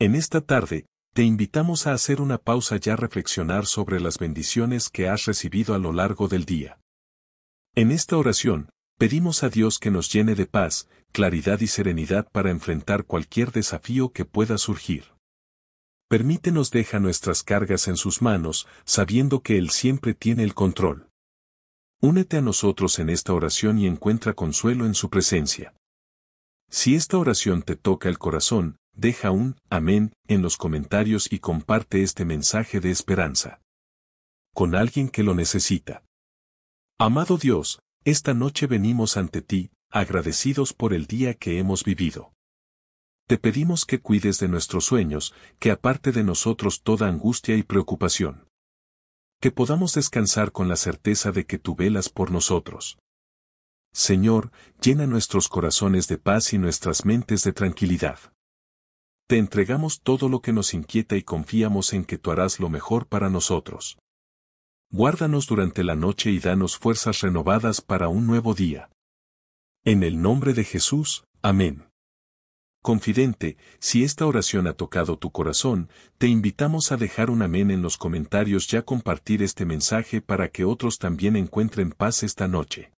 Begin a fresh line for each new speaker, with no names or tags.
En esta tarde, te invitamos a hacer una pausa y a reflexionar sobre las bendiciones que has recibido a lo largo del día. En esta oración, pedimos a Dios que nos llene de paz, claridad y serenidad para enfrentar cualquier desafío que pueda surgir. Permítenos deja nuestras cargas en sus manos, sabiendo que Él siempre tiene el control. Únete a nosotros en esta oración y encuentra consuelo en su presencia. Si esta oración te toca el corazón, deja un amén en los comentarios y comparte este mensaje de esperanza con alguien que lo necesita. Amado Dios, esta noche venimos ante ti, agradecidos por el día que hemos vivido. Te pedimos que cuides de nuestros sueños, que aparte de nosotros toda angustia y preocupación. Que podamos descansar con la certeza de que tú velas por nosotros. Señor, llena nuestros corazones de paz y nuestras mentes de tranquilidad. Te entregamos todo lo que nos inquieta y confiamos en que tú harás lo mejor para nosotros. Guárdanos durante la noche y danos fuerzas renovadas para un nuevo día. En el nombre de Jesús, amén. Confidente, si esta oración ha tocado tu corazón, te invitamos a dejar un amén en los comentarios y a compartir este mensaje para que otros también encuentren paz esta noche.